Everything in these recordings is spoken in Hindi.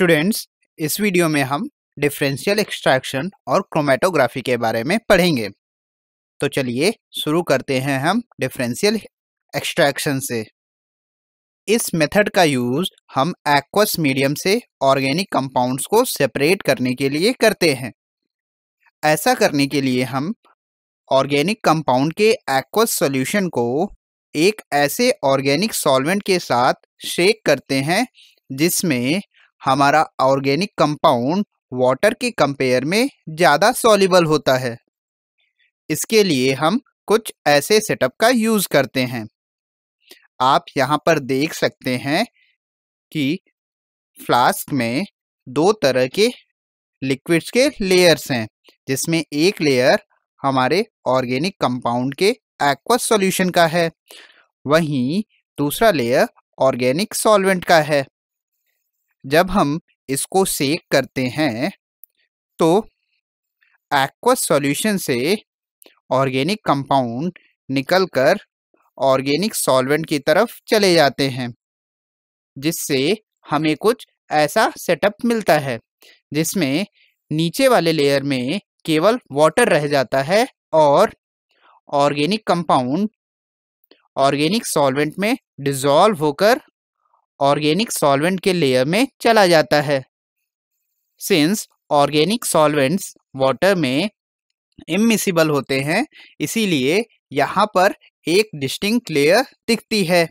स्टूडेंट्स इस वीडियो में हम डिफरेंशियल एक्सट्रैक्शन और क्रोमेटोग्राफी के बारे में पढ़ेंगे तो चलिए शुरू करते हैं हम डिफरेंशियल एक्सट्रैक्शन से इस मेथड का यूज़ हम एक्वस मीडियम से ऑर्गेनिक कंपाउंड्स को सेपरेट करने के लिए करते हैं ऐसा करने के लिए हम ऑर्गेनिक कंपाउंड के एक्वस सॉल्यूशन को एक ऐसे ऑर्गेनिक सॉल्वेंट के साथ शेक करते हैं जिसमें हमारा ऑर्गेनिक कंपाउंड वाटर के कंपेयर में ज़्यादा सॉलिबल होता है इसके लिए हम कुछ ऐसे सेटअप का यूज़ करते हैं आप यहाँ पर देख सकते हैं कि फ्लास्क में दो तरह के लिक्विड्स के लेयर्स हैं जिसमें एक लेयर हमारे ऑर्गेनिक कंपाउंड के एक्वस सॉल्यूशन का है वहीं दूसरा लेयर ऑर्गेनिक सॉल्वेंट का है जब हम इसको सेक करते हैं तो एक्वस सॉल्यूशन से ऑर्गेनिक कंपाउंड निकलकर ऑर्गेनिक सॉल्वेंट की तरफ चले जाते हैं जिससे हमें कुछ ऐसा सेटअप मिलता है जिसमें नीचे वाले लेयर में केवल वाटर रह जाता है और ऑर्गेनिक कंपाउंड ऑर्गेनिक सॉल्वेंट में डिजॉल्व होकर ऑर्गेनिक सॉल्वेंट के लेयर में चला जाता है सिंस ऑर्गेनिक सॉल्वेंट्स वाटर में इमिसिबल होते हैं इसीलिए यहाँ पर एक डिस्टिंक्ट लेयर दिखती है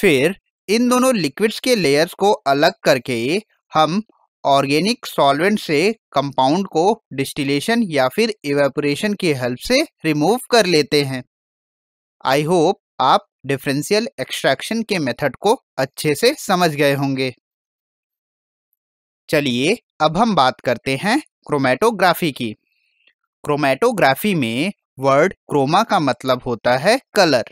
फिर इन दोनों लिक्विड्स के लेयर्स को अलग करके हम ऑर्गेनिक सॉल्वेंट से कंपाउंड को डिस्टिलेशन या फिर इवेपोरेशन की हेल्प से रिमूव कर लेते हैं आई होप आप डिफरेंशियल एक्सट्रैक्शन के मेथड को अच्छे से समझ गए होंगे चलिए अब हम बात करते हैं क्रोमेटोग्राफी की क्रोमेटोग्राफी में वर्ड क्रोमा का मतलब होता है कलर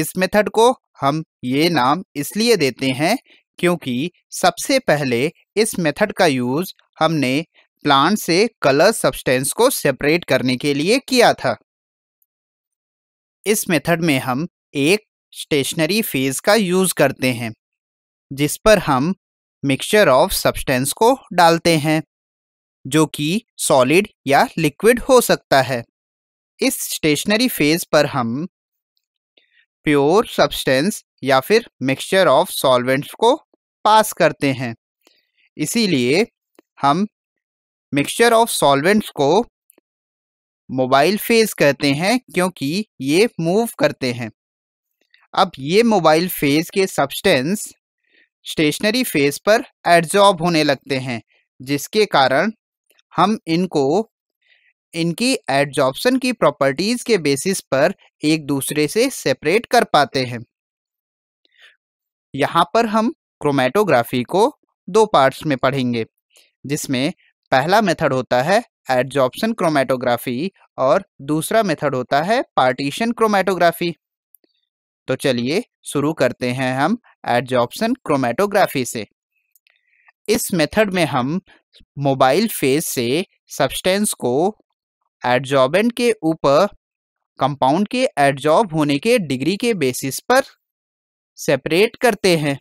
इस मेथड को हम ये नाम इसलिए देते हैं क्योंकि सबसे पहले इस मेथड का यूज़ हमने प्लांट से कलर सब्सटेंस को सेपरेट करने के लिए किया था इस मेथड में हम एक स्टेशनरी फेज का यूज़ करते हैं जिस पर हम मिक्सचर ऑफ सब्सटेंस को डालते हैं जो कि सॉलिड या लिक्विड हो सकता है इस स्टेशनरी फेज पर हम प्योर सब्सटेंस या फिर मिक्सचर ऑफ सॉल्वेंट्स को पास करते हैं इसीलिए हम मिक्सचर ऑफ सॉल्वेंट्स को मोबाइल फेज कहते हैं क्योंकि ये मूव करते हैं अब ये मोबाइल फेज के सब्सटेंस स्टेशनरी फेज पर एड्जॉर्ब होने लगते हैं जिसके कारण हम इनको इनकी एड्जॉर्प्शन की प्रॉपर्टीज़ के बेसिस पर एक दूसरे से सेपरेट कर पाते हैं यहाँ पर हम क्रोमेटोग्राफी को दो पार्ट्स में पढ़ेंगे जिसमें पहला मेथड होता है एडजॉप्शन क्रोमेटोग्राफी और दूसरा मेथड होता है पार्टीशन क्रोमेटोग्राफी तो चलिए शुरू करते हैं हम एडजॉप्शन क्रोमेटोग्राफी से इस मेथड में हम मोबाइल फेज से सब्सटेंस को एडजॉर्बेंट के ऊपर कंपाउंड के एडजॉर्ब होने के डिग्री के बेसिस पर सेपरेट करते हैं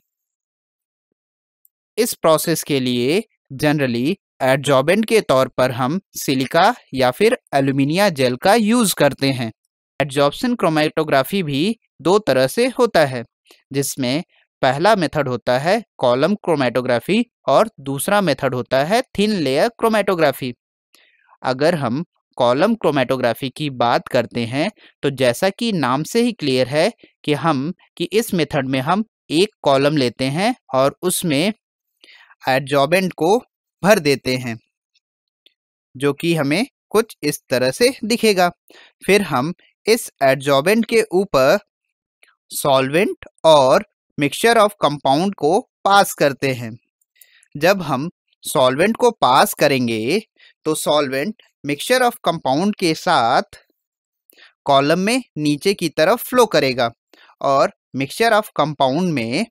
इस प्रोसेस के लिए जनरली एडजॉर्बेंट के तौर पर हम सिलिका या फिर एल्यूमिनिया जेल का यूज़ करते हैं एडजॉर्प्शन क्रोमेटोग्राफी भी दो तरह से होता है जिसमें पहला मेथड होता है कॉलम क्रोमेटोग्राफी और दूसरा मेथड होता है थिन लेयर क्रोमेटोग्राफी अगर हम कॉलम क्रोमेटोग्राफी की बात करते हैं तो जैसा कि नाम से ही क्लियर है कि हम कि इस मेथड में हम एक कॉलम लेते हैं और उसमें एडजॉबेंट को भर देते हैं जो कि हमें कुछ इस तरह से दिखेगा फिर हम इस एडजॉर्बेंट के ऊपर सॉल्वेंट और मिक्सचर ऑफ कंपाउंड को पास करते हैं जब हम सॉल्वेंट को पास करेंगे तो सॉल्वेंट मिक्सचर ऑफ कंपाउंड के साथ कॉलम में नीचे की तरफ फ्लो करेगा और मिक्सचर ऑफ कंपाउंड में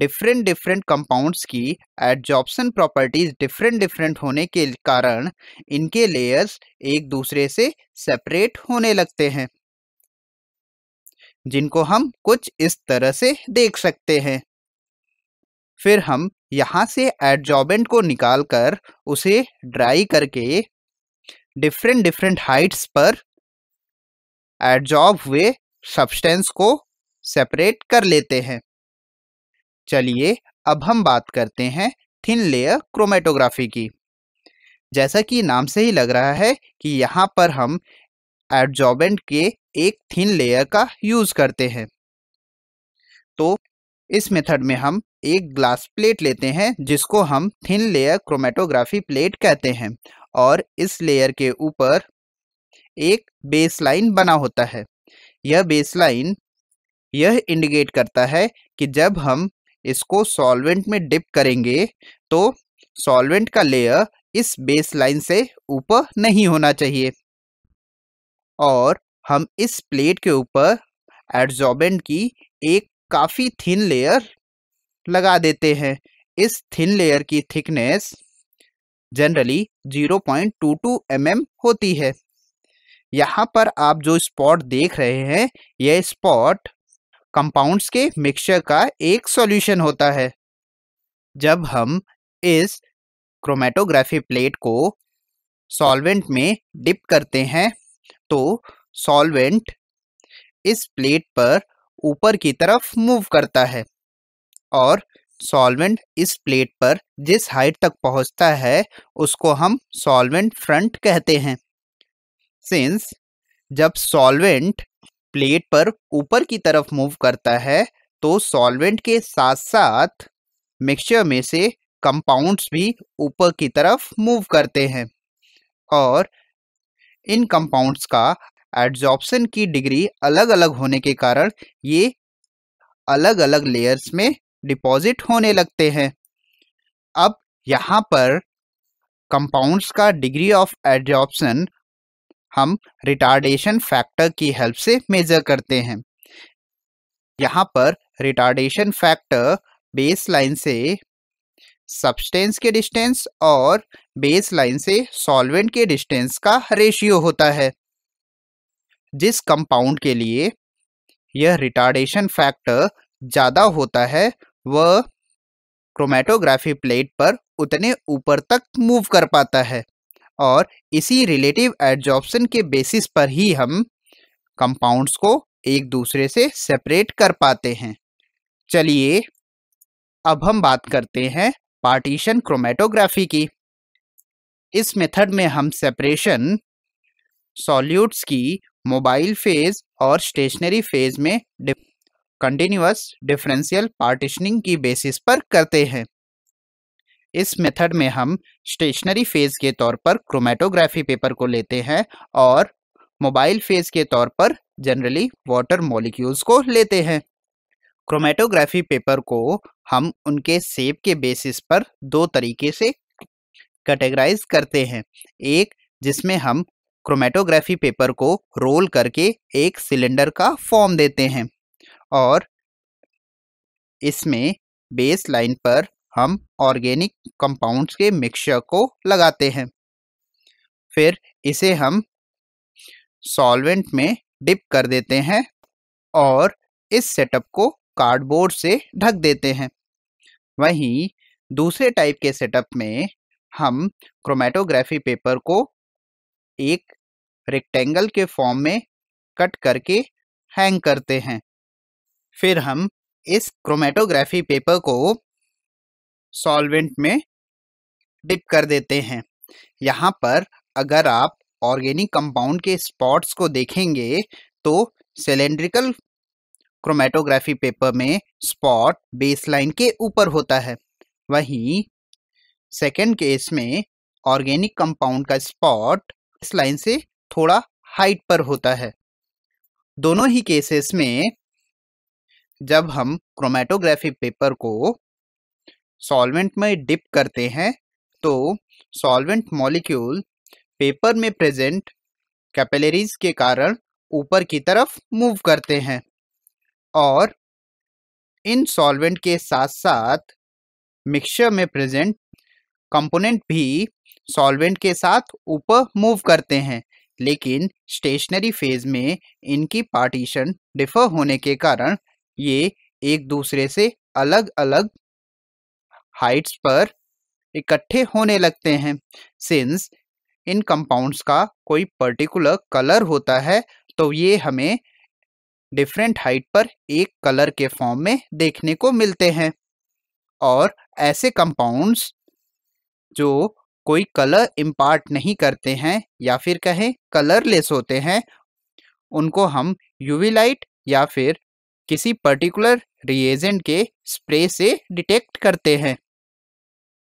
डिफरेंट डिफरेंट कंपाउंड्स की एडजॉपसन प्रॉपर्टीज डिफरेंट डिफरेंट होने के कारण इनके लेयर्स एक दूसरे से सेपरेट होने लगते हैं जिनको हम कुछ इस तरह से देख सकते हैं फिर हम यहां से एडजॉर्बेंट को निकालकर उसे ड्राई करके डिफरेंट डिफरेंट हाइट्स पर एडजॉर्ब हुए सब्सटेंस को सेपरेट कर लेते हैं चलिए अब हम बात करते हैं थिन लेयर क्रोमेटोग्राफी की जैसा कि नाम से ही लग रहा है कि यहाँ पर हम एडजॉबेंट के एक थिन लेयर का यूज़ करते हैं तो इस मेथड में हम एक ग्लास प्लेट लेते हैं जिसको हम थिन लेयर क्रोमेटोग्राफी प्लेट कहते हैं और इस लेयर के ऊपर एक बेस लाइन बना होता है यह बेस लाइन यह इंडिकेट करता है कि जब हम इसको सॉल्वेंट में डिप करेंगे तो सॉल्वेंट का लेयर इस बेस लाइन से ऊपर नहीं होना चाहिए और हम इस प्लेट के ऊपर एडजॉर्बेंट की एक काफ़ी थिन लेयर लगा देते हैं इस थिन लेयर की थिकनेस जनरली 0.22 पॉइंट mm होती है यहाँ पर आप जो स्पॉट देख रहे हैं यह स्पॉट कंपाउंड्स के मिक्सचर का एक सॉल्यूशन होता है जब हम इस क्रोमेटोग्राफी प्लेट को सॉल्वेंट में डिप करते हैं तो सॉल्वेंट इस प्लेट पर ऊपर की तरफ मूव करता है और सॉल्वेंट इस प्लेट पर जिस हाइट तक पहुंचता है उसको हम सॉल्वेंट फ्रंट कहते हैं सिंस जब सॉल्वेंट प्लेट पर ऊपर की तरफ मूव करता है तो सॉल्वेंट के साथ साथ मिक्सचर में से कंपाउंड्स भी ऊपर की तरफ मूव करते हैं और इन कंपाउंड्स का एड्जॉर्प्शन की डिग्री अलग अलग होने के कारण ये अलग अलग लेयर्स में डिपॉजिट होने लगते हैं अब यहाँ पर कंपाउंड्स का डिग्री ऑफ एड्जॉर्प्शन हम रिटार्डेशन फैक्टर की हेल्प से मेजर करते हैं यहाँ पर रिटार्डेशन फैक्टर बेस लाइन से सब्सटेंस के डिस्टेंस और बेस लाइन से सॉल्वेंट के डिस्टेंस का रेशियो होता है जिस कंपाउंड के लिए यह रिटार्डेशन फैक्टर ज़्यादा होता है वह क्रोमेटोग्राफी प्लेट पर उतने ऊपर तक मूव कर पाता है और इसी रिलेटिव एडजॉपन के बेसिस पर ही हम कंपाउंड्स को एक दूसरे से सेपरेट कर पाते हैं चलिए अब हम बात करते हैं पार्टीशन क्रोमेटोग्राफी की इस मेथड में हम सेपरेशन सॉल्यूट्स की मोबाइल फेज और स्टेशनरी फेज में कंटिन्यूस डिफरेंशियल पार्टीशनिंग की बेसिस पर करते हैं इस मेथड में हम स्टेशनरी फेज के तौर पर क्रोमेटोग्राफी पेपर को लेते हैं और मोबाइल फेज के तौर पर जनरली वाटर मॉलिक्यूल्स को लेते हैं क्रोमेटोग्राफी पेपर को हम उनके सेप के बेसिस पर दो तरीके से कैटेगराइज करते हैं एक जिसमें हम क्रोमेटोग्राफी पेपर को रोल करके एक सिलेंडर का फॉर्म देते हैं और इसमें बेस लाइन पर हम ऑर्गेनिक कंपाउंड्स के मिक्सचर को लगाते हैं फिर इसे हम सॉल्वेंट में डिप कर देते हैं और इस सेटअप को कार्डबोर्ड से ढक देते हैं वहीं दूसरे टाइप के सेटअप में हम क्रोमेटोग्राफी पेपर को एक रेक्टेंगल के फॉर्म में कट करके हैंग करते हैं फिर हम इस क्रोमेटोग्राफी पेपर को सॉल्वेंट में डिप कर देते हैं यहाँ पर अगर आप ऑर्गेनिक कंपाउंड के स्पॉट्स को देखेंगे तो सिलेंड्रिकल क्रोमेटोग्राफी पेपर में स्पॉट बेसलाइन के ऊपर होता है वहीं सेकेंड केस में ऑर्गेनिक कंपाउंड का स्पॉट इस लाइन से थोड़ा हाइट पर होता है दोनों ही केसेस में जब हम क्रोमेटोग्राफी पेपर को सॉल्वेंट में डिप करते हैं तो सॉल्वेंट मॉलिक्यूल पेपर में प्रेजेंट कैपेलरीज के कारण ऊपर की तरफ मूव करते हैं और इन सॉल्वेंट के साथ साथ मिक्सचर में प्रेजेंट कंपोनेंट भी सॉल्वेंट के साथ ऊपर मूव करते हैं लेकिन स्टेशनरी फेज में इनकी पार्टीशन डिफर होने के कारण ये एक दूसरे से अलग अलग हाइट्स पर इकट्ठे होने लगते हैं सिंस इन कंपाउंड्स का कोई पर्टिकुलर कलर होता है तो ये हमें डिफरेंट हाइट पर एक कलर के फॉर्म में देखने को मिलते हैं और ऐसे कंपाउंड्स जो कोई कलर इम्पार्ट नहीं करते हैं या फिर कहें कलरलेस होते हैं उनको हम यूवी लाइट या फिर किसी पर्टिकुलर रिएजेंट के स्प्रे से डिटेक्ट करते हैं